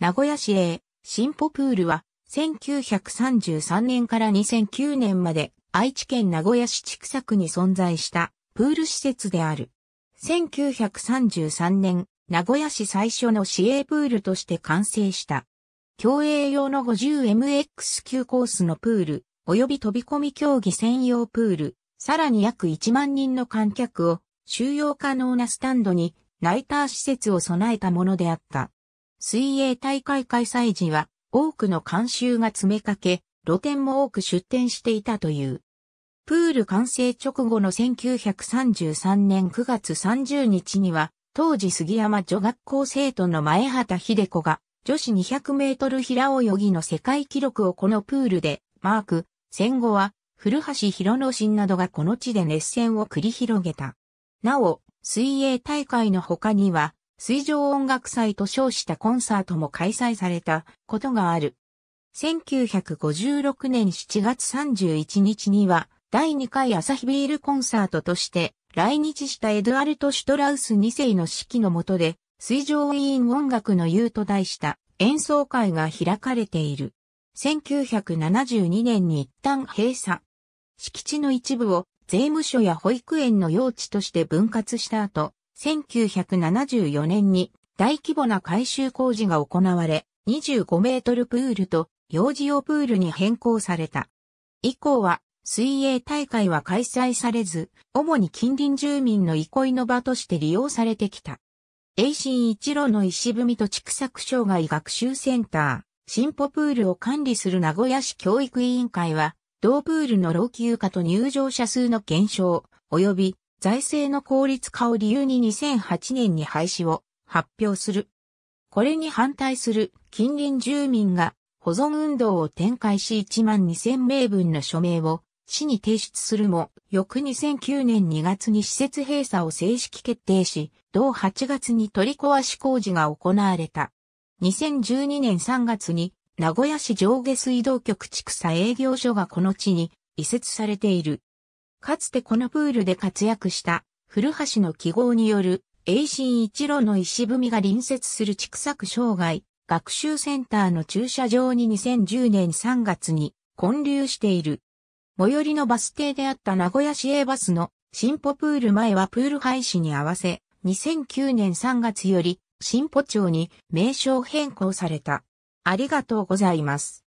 名古屋市営、新ポプールは、1933年から2009年まで、愛知県名古屋市地区作に存在した、プール施設である。1933年、名古屋市最初の市営プールとして完成した。競泳用の 50MX 級コースのプール、及び飛び込み競技専用プール、さらに約1万人の観客を収容可能なスタンドにナイター施設を備えたものであった。水泳大会開催時は多くの観衆が詰めかけ、露店も多く出店していたという。プール完成直後の1933年9月30日には、当時杉山女学校生徒の前畑秀子が女子200メートル平泳ぎの世界記録をこのプールでマーク、戦後は古橋弘之進などがこの地で熱戦を繰り広げた。なお、水泳大会の他には水上音楽祭と称したコンサートも開催されたことがある。1956年7月31日には、第2回朝日ビールコンサートとして来日したエドアルト・シュトラウス2世の指揮の下で、水上委員音楽の優と題した演奏会が開かれている。1972年に一旦閉鎖。敷地の一部を税務署や保育園の用地として分割した後、1974年に大規模な改修工事が行われ、25メートルプールと幼児用プールに変更された。以降は水泳大会は開催されず、主に近隣住民の憩いの場として利用されてきた。衛進一路の石踏みと畜作障害学習センター、進歩プールを管理する名古屋市教育委員会は、同プールの老朽化と入場者数の減少、及び財政の効率化を理由に2008年に廃止を発表する。これに反対する近隣住民が保存運動を展開し1万2000名分の署名を市に提出するも、翌2009年2月に施設閉鎖を正式決定し、同8月に取り壊し工事が行われた。2012年3月に名古屋市上下水道局畜産営業所がこの地に移設されている。かつてこのプールで活躍した古橋の記号による栄新一路の石踏みが隣接する畜作障害学習センターの駐車場に2010年3月に混流している。最寄りのバス停であった名古屋市営バスの新保プール前はプール廃止に合わせ2009年3月より新保町に名称変更された。ありがとうございます。